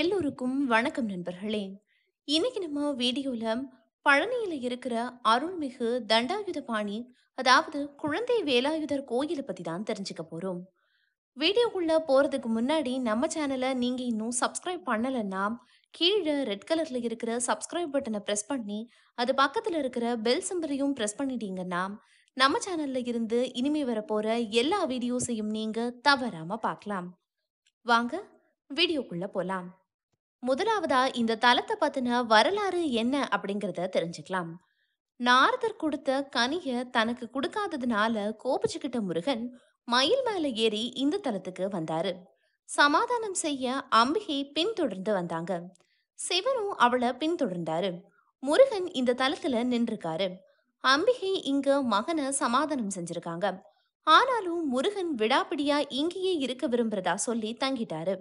எல்லோருக்கும் வணக்கம் நண்பர்களே இன்னைக்கு நம்ம வீடியோல பழனியில இருக்கிற அருள்மிகு தண்டாயுத பாணி அதாவது குழந்தை வேலாயுதர் கோயிலை பத்தி தான் தெரிஞ்சுக்க போறோம் வீடியோக்குள்ள போறதுக்கு முன்னாடி நம்ம சேனலை நீங்க இன்னும் சப்ஸ்கிரைப் பண்ணலன்னா கீழே ரெட் கலர்ல இருக்கிற சப்ஸ்கிரைப் பட்டனை ப்ரெஸ் பண்ணி அது பக்கத்துல இருக்கிற பெல் சிம்பரையும் ப்ரெஸ் பண்ணிட்டீங்கன்னா நம்ம சேனல்ல இருந்து இனிமே வரப்போற எல்லா வீடியோஸையும் நீங்க தவறாம பார்க்கலாம் வாங்க வீடியோக்குள்ள போலாம் முதலாவதா இந்த தலத்தை பத்தின வரலாறு என்ன அப்படிங்கிறத தெரிஞ்சுக்கலாம் நாரதர் கொடுத்த கனிய தனக்கு கொடுக்காததுனால கோபிச்சுக்கிட்ட முருகன் மயில் மேல ஏறி இந்த தலத்துக்கு வந்தாரு சமாதானம் செய்ய அம்பிகை பின்தொடர்ந்து வந்தாங்க சிவனும் அவளை பின்தொடர்ந்தாரு முருகன் இந்த தலத்துல நின்றுருக்காரு அம்பிகை இங்க மகனை சமாதானம் செஞ்சிருக்காங்க ஆனாலும் முருகன் விடாப்பிடியா இங்கேயே இருக்க விரும்புறதா சொல்லி தங்கிட்டாரு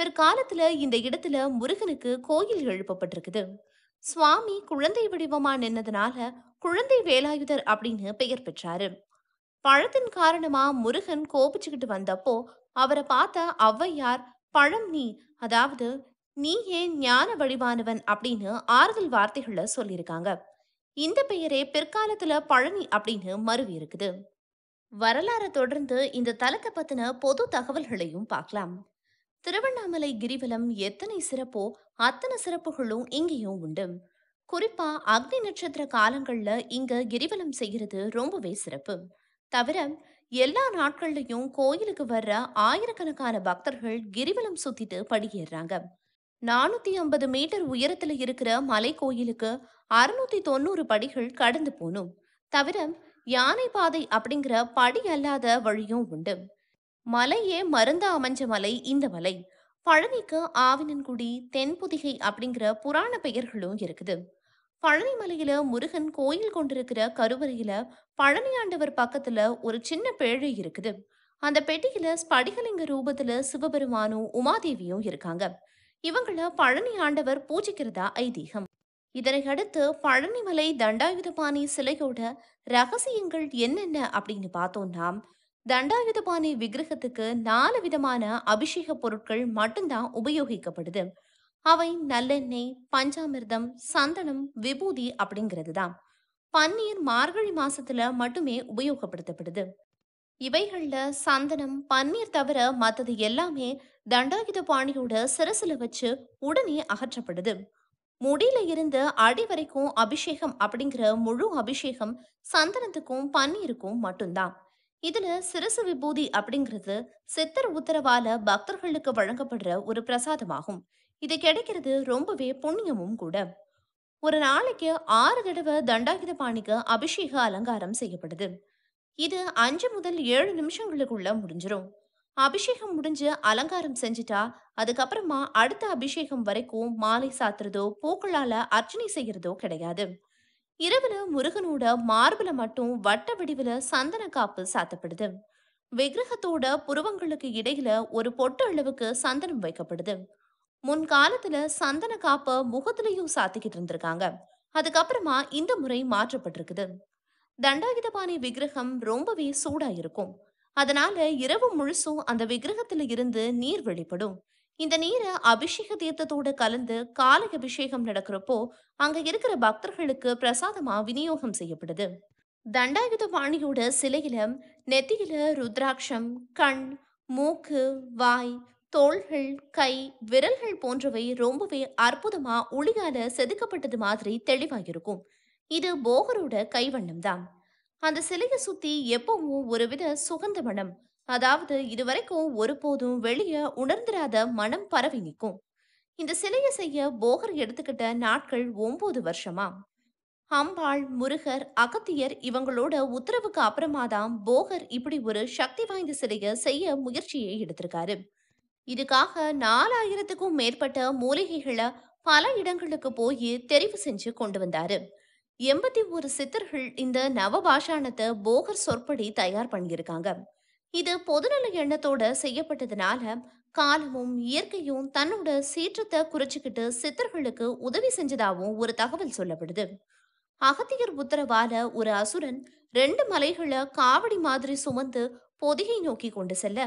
பிற்காலத்துல இந்த இடத்துல முருகனுக்கு கோயில் எழுப்பப்பட்டிருக்குது சுவாமி குழந்தை வடிவமா நின்னதுனால குழந்தை வேலாயுதர் அப்படின்னு பெயர் பெற்றாரு பழத்தின் காரணமா முருகன் கோபிச்சுக்கிட்டு வந்தப்போ அவரை பார்த்த ஔவையார் பழம் நீ அதாவது நீ ஏன் ஞான வடிவானவன் அப்படின்னு ஆறுதல் வார்த்தைகள்ல சொல்லியிருக்காங்க இந்த பெயரே பிற்காலத்துல பழனி அப்படின்னு மருவி இருக்குது வரலாறை தொடர்ந்து இந்த தலத்தை பத்தின பொது தகவல்களையும் பார்க்கலாம் திருவண்ணாமலை கிரிவலம் எத்தனை சிறப்போ அத்தனை சிறப்புகளும் இங்கேயும் உண்டு குறிப்பா அக்னி நட்சத்திர காலங்கள்ல இங்க கிரிவலம் செய்கிறது ரொம்பவே சிறப்பு தவிர எல்லா நாட்கள்லயும் கோயிலுக்கு வர்ற ஆயிரக்கணக்கான பக்தர்கள் கிரிவலம் சுத்திட்டு படியேறாங்க நானூத்தி ஐம்பது மீட்டர் உயரத்துல இருக்கிற மலை கோயிலுக்கு அறுநூத்தி தொண்ணூறு படிகள் கடந்து போனும் தவிர யானை பாதை அப்படிங்கிற படி அல்லாத வழியும் உண்டு மலையே மருந்தா அமைஞ்ச மலை இந்த மலை பழனிக்கு ஆவினன்குடி தென்புதிகை அப்படிங்கிற புராண பெயர்களும் இருக்குது பழனி மலையில முருகன் கோயில் கொண்டிருக்கிற கருவறையில ஆண்டவர் பக்கத்துல ஒரு சின்ன பேழு இருக்குது அந்த பெட்டியில ஸ்படிகலிங்க ரூபத்துல சிவபெருமானும் உமாதேவியும் இருக்காங்க இவங்கள பழனி ஆண்டவர் பூஜிக்கிறதா ஐதீகம் இதனை அடுத்து பழனிமலை தண்டாயுதபாணி சிலையோட ரகசியங்கள் என்னென்ன அப்படின்னு பார்த்தோம்னா தண்டாயுதபாணி விக்கிரகத்துக்கு நாலு விதமான அபிஷேக பொருட்கள் மட்டும்தான் உபயோகிக்கப்படுது அவை நல்லெண்ணெய் பஞ்சாமிர்தம் சந்தனம் விபூதி அப்படிங்கிறது தான் பன்னீர் மார்கழி மாசத்துல மட்டுமே உபயோகப்படுத்தப்படுது இவைகள்ல சந்தனம் பன்னீர் தவிர மற்றது எல்லாமே தண்டாயுத பாணியோட சிரசுல வச்சு உடனே அகற்றப்படுது முடியில இருந்து அடி வரைக்கும் அபிஷேகம் அப்படிங்கிற முழு அபிஷேகம் சந்தனத்துக்கும் பன்னீருக்கும் மட்டும்தான் இதுல சிரசு விபூதி அப்படிங்கிறது சித்தர் உத்தரவால பக்தர்களுக்கு வழங்கப்படுற ஒரு பிரசாதமாகும் இது கிடைக்கிறது ரொம்பவே புண்ணியமும் கூட ஒரு நாளைக்கு ஆறு தடவை பாணிக்கு அபிஷேக அலங்காரம் செய்யப்படுது இது அஞ்சு முதல் ஏழு நிமிஷங்களுக்குள்ள முடிஞ்சிடும் அபிஷேகம் முடிஞ்சு அலங்காரம் செஞ்சுட்டா அதுக்கப்புறமா அடுத்த அபிஷேகம் வரைக்கும் மாலை சாத்துறதோ பூக்களால அர்ச்சனை செய்யறதோ கிடையாது இரவுல முருகனோட மார்பில் மட்டும் வட்ட வடிவில் சந்தன காப்பு சாத்தப்படுது விக்கிரகத்தோட புருவங்களுக்கு இடையில ஒரு பொட்டு அளவுக்கு சந்தனம் வைக்கப்படுது முன்காலத்துல சந்தன காப்பை முகத்திலையும் சாத்திக்கிட்டு இருந்திருக்காங்க அதுக்கப்புறமா இந்த முறை மாற்றப்பட்டிருக்குது தண்டாயுதபாணி விக்கிரகம் ரொம்பவே சூடா இருக்கும் அதனால இரவு முழுசும் அந்த விக்கிரகத்துல இருந்து நீர் வெளிப்படும் இந்த நீரை அபிஷேக தீர்த்தத்தோடு கலந்து காலை அபிஷேகம் நடக்கிறப்போ அங்க இருக்கிற பக்தர்களுக்கு பிரசாதமா விநியோகம் செய்யப்படுது தண்டாயுத பாணியோட சிலையில நெத்தியில ருத்ராட்சம் கண் மூக்கு வாய் தோள்கள் கை விரல்கள் போன்றவை ரொம்பவே அற்புதமா ஒளியால செதுக்கப்பட்டது மாதிரி தெளிவாயிருக்கும் இது போகரோட கைவண்ணம் தான் அந்த சிலையை சுத்தி எப்பவும் ஒருவித சுகந்த மனம் அதாவது இதுவரைக்கும் ஒருபோதும் வெளியே உணர்ந்திராத மனம் பரவி நிற்கும் இந்த சிலையை செய்ய போகர் எடுத்துக்கிட்ட நாட்கள் ஒன்பது வருஷமா அம்பாள் முருகர் அகத்தியர் இவங்களோட உத்தரவுக்கு அப்புறமா தான் போகர் இப்படி ஒரு சக்தி வாய்ந்த சிலையை செய்ய முயற்சியை எடுத்திருக்காரு இதுக்காக நாலாயிரத்துக்கும் மேற்பட்ட மூலிகைகளை பல இடங்களுக்கு போய் தெரிவு செஞ்சு கொண்டு வந்தாரு எண்பத்தி ஒரு சித்தர்கள் இந்த நவபாஷானத்தை போகர் சொற்படி தயார் பண்ணியிருக்காங்க இது பொதுநல எண்ணத்தோட செய்யப்பட்டதுனால காலமும் இயற்கையும் தன்னோட சீற்றத்தை குறைச்சிக்கிட்டு சித்தர்களுக்கு உதவி செஞ்சதாகவும் ஒரு தகவல் சொல்லப்படுது அகத்தியர் உத்தரவால ஒரு அசுரன் ரெண்டு மலைகளை காவடி மாதிரி சுமந்து பொதியை நோக்கி கொண்டு செல்ல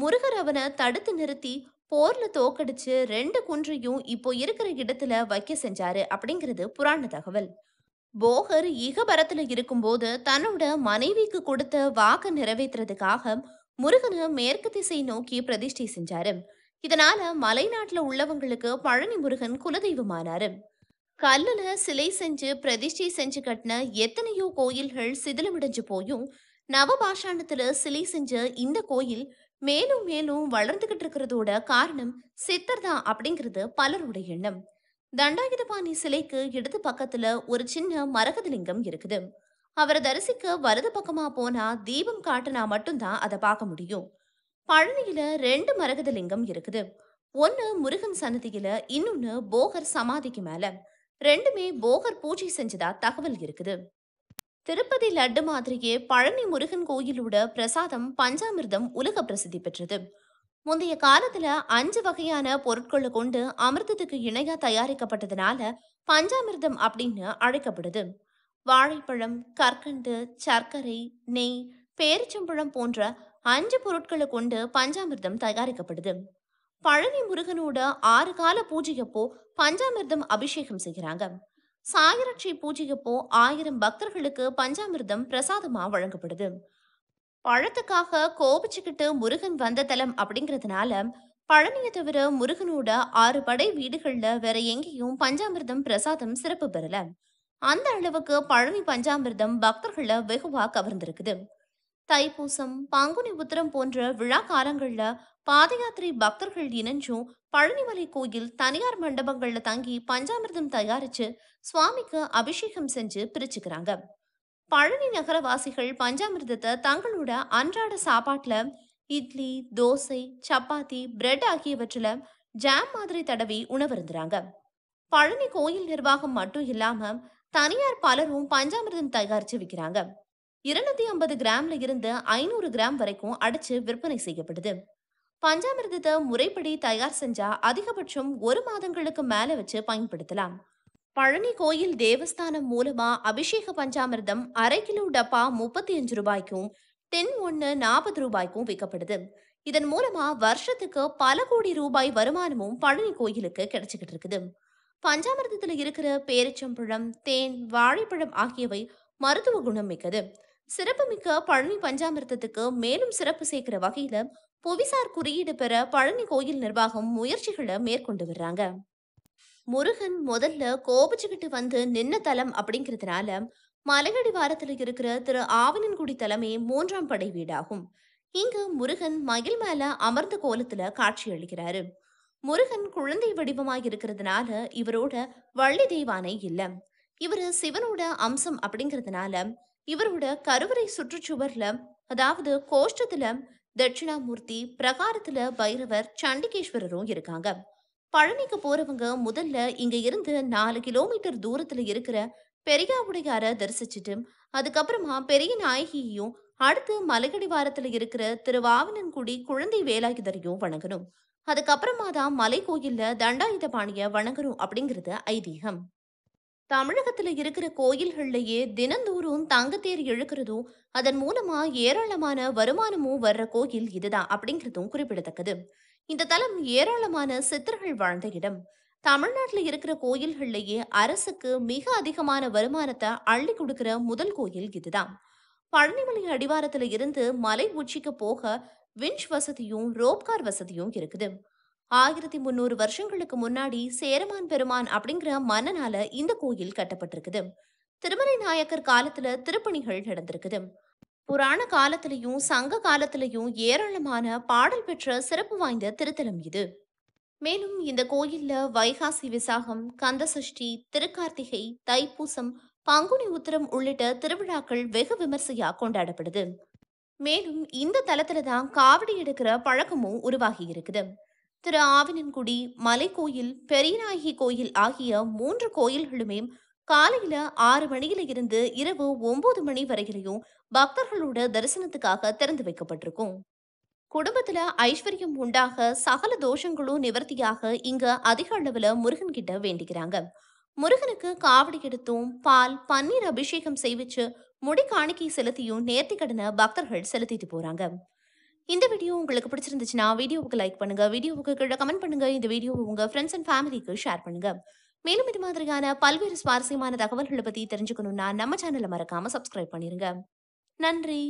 முருகர் அவனை தடுத்து நிறுத்தி போர்ல தோக்கடிச்சு ரெண்டு குன்றையும் இப்போ இருக்கிற இடத்துல வைக்க செஞ்சாரு அப்படிங்கிறது புராண தகவல் போகர் இருக்கும் இருக்கும்போது தன்னோட மனைவிக்கு கொடுத்த வாக்கு நிறைவேற்றுறதுக்காக முருகன் மேற்கு திசை நோக்கி பிரதிஷ்டை செஞ்சாரு இதனால மலைநாட்டுல உள்ளவங்களுக்கு பழனி முருகன் குலதெய்வமானாரு கல்லுல சிலை செஞ்சு பிரதிஷ்டை செஞ்சு கட்டின எத்தனையோ கோயில்கள் சிதிலமிடைஞ்சு போயும் நவபாஷாண்டத்துல சிலை செஞ்ச இந்த கோயில் மேலும் மேலும் வளர்ந்துகிட்டு இருக்கிறதோட காரணம் சித்தர் தான் அப்படிங்கிறது பலருடைய எண்ணம் தண்டாயுதபாணி சிலைக்கு இடது பக்கத்துல ஒரு சின்ன மரகதலிங்கம் இருக்குது அவரை தரிசிக்க வலது பக்கமா போனா தீபம் காட்டுனா மட்டும்தான் அதை பார்க்க முடியும் பழனியில ரெண்டு மரகதலிங்கம் இருக்குது ஒன்னு முருகன் சன்னதியில இன்னொன்னு போகர் சமாதிக்கு மேல ரெண்டுமே போகர் பூஜை செஞ்சதா தகவல் இருக்குது திருப்பதி லட்டு மாதிரியே பழனி முருகன் கோயிலோட பிரசாதம் பஞ்சாமிர்தம் உலக பிரசித்தி பெற்றது முந்தைய காலத்துல அஞ்சு வகையான பொருட்களை கொண்டு அமிர்தத்துக்கு இணையா தயாரிக்கப்பட்டதுனால பஞ்சாமிர்தம் அப்படின்னு அழைக்கப்படுது வாழைப்பழம் கற்கண்டு சர்க்கரை நெய் பேரிச்சம்பழம் போன்ற அஞ்சு பொருட்களை கொண்டு பஞ்சாமிர்தம் தயாரிக்கப்படுது பழனி முருகனோட ஆறு கால பூஜையப்போ பஞ்சாமிர்தம் அபிஷேகம் செய்கிறாங்க சாயரட்சி பூஜையப்போ ஆயிரம் பக்தர்களுக்கு பஞ்சாமிர்தம் பிரசாதமா வழங்கப்படுது பழத்துக்காக கோபிச்சுக்கிட்டு முருகன் வந்த தலம் அப்படிங்கிறதுனால பழனியை தவிர முருகனோட ஆறு படை வீடுகள்ல வேற எங்கேயும் பஞ்சாமிர்தம் பிரசாதம் சிறப்பு பெறல அந்த அளவுக்கு பழனி பஞ்சாமிர்தம் பக்தர்களை வெகுவா கவர்ந்திருக்குது தைப்பூசம் பங்குனி உத்திரம் போன்ற விழா காலங்கள்ல பாத யாத்திரை பக்தர்கள் இணைஞ்சும் பழனிமலை கோயில் தனியார் மண்டபங்கள்ல தங்கி பஞ்சாமிர்தம் தயாரிச்சு சுவாமிக்கு அபிஷேகம் செஞ்சு பிரிச்சுக்கிறாங்க பழனி நகரவாசிகள் பஞ்சாமிர்தத்தை தங்களோட அன்றாட சாப்பாட்டில் இட்லி தோசை சப்பாத்தி பிரெட் ஆகியவற்றில் ஜாம் மாதிரி தடவி உணவருந்துறாங்க பழனி கோயில் நிர்வாகம் மட்டும் இல்லாம தனியார் பலரும் பஞ்சாமிர்தம் தயாரிச்சு விற்கிறாங்க இருநூத்தி ஐம்பது கிராம்ல இருந்து ஐநூறு கிராம் வரைக்கும் அடிச்சு விற்பனை செய்யப்படுது பஞ்சாமிர்தத்தை முறைப்படி தயார் செஞ்சா அதிகபட்சம் ஒரு மாதங்களுக்கு மேல வச்சு பயன்படுத்தலாம் பழனி கோயில் தேவஸ்தானம் மூலமா அபிஷேக பஞ்சாமிர்தம் அரை கிலோ டப்பா முப்பத்தி அஞ்சு ரூபாய்க்கும் டென் ஒன்று நாற்பது ரூபாய்க்கும் விற்கப்படுது இதன் மூலமா வருஷத்துக்கு பல கோடி ரூபாய் வருமானமும் பழனி கோயிலுக்கு கிடைச்சிக்கிட்டு இருக்குது பஞ்சாமிர்தத்தில் இருக்கிற பேரிச்சம்பழம் தேன் வாழைப்பழம் ஆகியவை மருத்துவ குணம் மிக்கது சிறப்புமிக்க பழனி பஞ்சாமிர்தத்துக்கு மேலும் சிறப்பு சேர்க்கிற வகையில புவிசார் குறியீடு பெற பழனி கோயில் நிர்வாகம் முயற்சிகளை மேற்கொண்டு வர்றாங்க முருகன் முதல்ல கோபிச்சுக்கிட்டு வந்து நின்ன தலம் அப்படிங்கிறதுனால மலையடி வாரத்தில் இருக்கிற திரு ஆவணன்குடி தலமே மூன்றாம் படை வீடாகும் இங்கு முருகன் மயில் மேல அமர்ந்த கோலத்துல காட்சி அளிக்கிறாரு முருகன் குழந்தை வடிவமாக இருக்கிறதுனால இவரோட வள்ளி தெய்வானை இல்ல இவர் சிவனோட அம்சம் அப்படிங்கிறதுனால இவரோட கருவறை சுற்றுச்சுவர்ல அதாவது கோஷ்டத்துல தட்சிணாமூர்த்தி பிரகாரத்துல பைரவர் சண்டிகேஸ்வரரும் இருக்காங்க பழனிக்கு போறவங்க முதல்ல இங்க இருந்து நாலு கிலோமீட்டர் தூரத்துல இருக்கிற பெரியாவுடையாரை தரிசிச்சுட்டு அதுக்கப்புறமா பெரிய நாயகியையும் அடுத்து மலைகடி வாரத்துல இருக்கிற திருவாவினன்குடி குழந்தை வேலாயுதரையும் வணங்கணும் அதுக்கப்புறமா தான் மலை கோயில்ல தண்டாயுத பாணிய வணங்கணும் அப்படிங்கிறது ஐதீகம் தமிழகத்துல இருக்கிற கோயில்கள்லயே தினந்தோறும் தங்கத்தேர் இழுக்கிறதும் அதன் மூலமா ஏராளமான வருமானமும் வர்ற கோயில் இதுதான் அப்படிங்கிறதும் குறிப்பிடத்தக்கது இந்த தலம் ஏராளமான சித்தர்கள் வாழ்ந்த இடம் தமிழ்நாட்டில் இருக்கிற கோயில்கள்லேயே அரசுக்கு மிக அதிகமான வருமானத்தை அள்ளி கொடுக்கிற முதல் கோயில் இதுதான் பழனிமலை அடிவாரத்துல இருந்து மலை உச்சிக்கு போக விஞ்ச் வசதியும் ரோப்கார் வசதியும் இருக்குது ஆயிரத்தி முந்நூறு வருஷங்களுக்கு முன்னாடி சேரமான் பெருமான் அப்படிங்கிற மன்னனால இந்த கோயில் கட்டப்பட்டிருக்குது திருமலை நாயக்கர் காலத்துல திருப்பணிகள் நடந்திருக்குது புராண காலத்திலையும் சங்க காலத்திலையும் ஏராளமான பாடல் பெற்ற சிறப்பு வாய்ந்த திருத்தலம் இது மேலும் இந்த கோயில்ல வைகாசி விசாகம் கந்த சஷ்டி திருக்கார்த்திகை தைப்பூசம் பங்குனி உத்திரம் உள்ளிட்ட திருவிழாக்கள் வெகு விமர்சையாக கொண்டாடப்படுது மேலும் இந்த தலத்துல தான் காவடி எடுக்கிற பழக்கமும் உருவாகி இருக்குது திரு ஆவினன்குடி மலை கோயில் பெரியநாயகி கோயில் ஆகிய மூன்று கோயில்களுமே காலையில ஆறு மணியில இருந்து இரவு ஒன்பது மணி வரையிலையும் பக்தர்களோட தரிசனத்துக்காக திறந்து வைக்கப்பட்டிருக்கும் குடும்பத்துல ஐஸ்வர்யம் உண்டாக சகல தோஷங்களும் நிவர்த்தியாக இங்க அதிக அளவுல முருகன் கிட்ட வேண்டிக்கிறாங்க முருகனுக்கு காவடி எடுத்தும் பால் பன்னீர் அபிஷேகம் செய்விச்சு முடி காணிக்கை செலுத்தியும் நேர்த்தி கடன பக்தர்கள் செலுத்திட்டு போறாங்க இந்த வீடியோ உங்களுக்கு பிடிச்சிருந்துச்சுன்னா வீடியோவுக்கு லைக் பண்ணுங்க வீடியோவுக்கு கீழே கமெண்ட் பண்ணுங்க இந்த வீடியோ உங்க ஃப்ரெண்ட்ஸ் அண்ட் ஃபேமிலிக்கு ஷேர் பண்ணுங்க மேலும் இது மாதிரியான பல்வேறு சுவாரஸ்யமான தகவல்களை பற்றி தெரிஞ்சுக்கணும்னா நம்ம சேனலை மறக்காம சப்ஸ்கிரைப் பண்ணிருங்க நன்றி